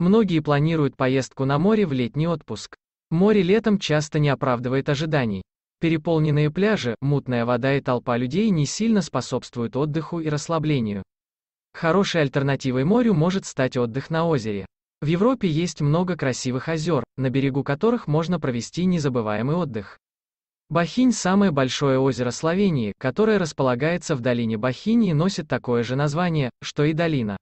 Многие планируют поездку на море в летний отпуск. Море летом часто не оправдывает ожиданий. Переполненные пляжи, мутная вода и толпа людей не сильно способствуют отдыху и расслаблению. Хорошей альтернативой морю может стать отдых на озере. В Европе есть много красивых озер, на берегу которых можно провести незабываемый отдых. Бахинь – самое большое озеро Словении, которое располагается в долине Бахинь и носит такое же название, что и долина.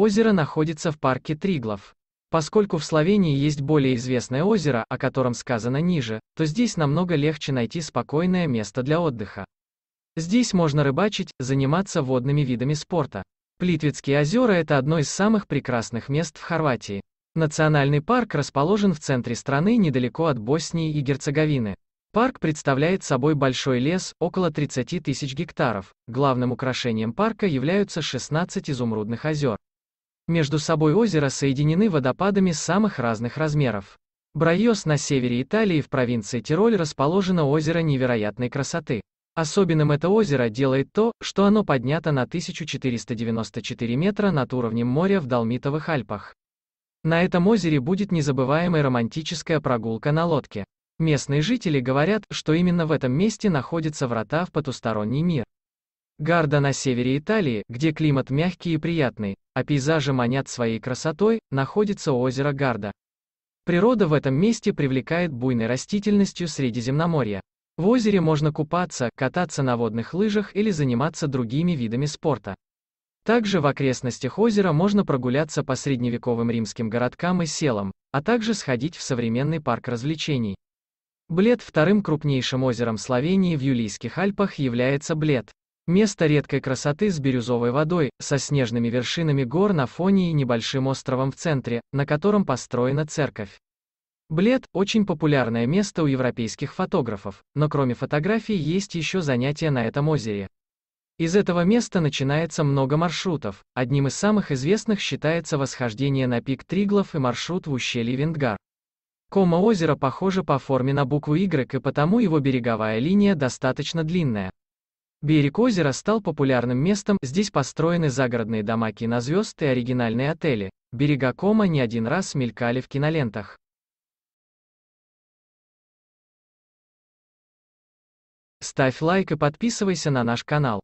Озеро находится в парке Триглов. Поскольку в Словении есть более известное озеро, о котором сказано ниже, то здесь намного легче найти спокойное место для отдыха. Здесь можно рыбачить, заниматься водными видами спорта. Плитвицкие озера – это одно из самых прекрасных мест в Хорватии. Национальный парк расположен в центре страны недалеко от Боснии и Герцеговины. Парк представляет собой большой лес, около 30 тысяч гектаров. Главным украшением парка являются 16 изумрудных озер. Между собой озера соединены водопадами самых разных размеров. Брайос на севере Италии в провинции Тироль расположено озеро невероятной красоты. Особенным это озеро делает то, что оно поднято на 1494 метра над уровнем моря в Долмитовых Альпах. На этом озере будет незабываемая романтическая прогулка на лодке. Местные жители говорят, что именно в этом месте находятся врата в потусторонний мир. Гарда на севере Италии, где климат мягкий и приятный, а пейзажи манят своей красотой, находится озеро Гарда. Природа в этом месте привлекает буйной растительностью Средиземноморья. В озере можно купаться, кататься на водных лыжах или заниматься другими видами спорта. Также в окрестностях озера можно прогуляться по средневековым римским городкам и селам, а также сходить в современный парк развлечений. Блед вторым крупнейшим озером Словении в Юлийских Альпах является Блед. Место редкой красоты с бирюзовой водой, со снежными вершинами гор на фоне и небольшим островом в центре, на котором построена церковь. Блед – очень популярное место у европейских фотографов, но кроме фотографий есть еще занятия на этом озере. Из этого места начинается много маршрутов, одним из самых известных считается восхождение на пик Триглов и маршрут в ущелье Виндгар. Кома озера похоже по форме на букву Y и потому его береговая линия достаточно длинная. Берег озера стал популярным местом, здесь построены загородные дома кинозвезд и оригинальные отели. Берега Кома не один раз мелькали в кинолентах. Ставь лайк и подписывайся на наш канал.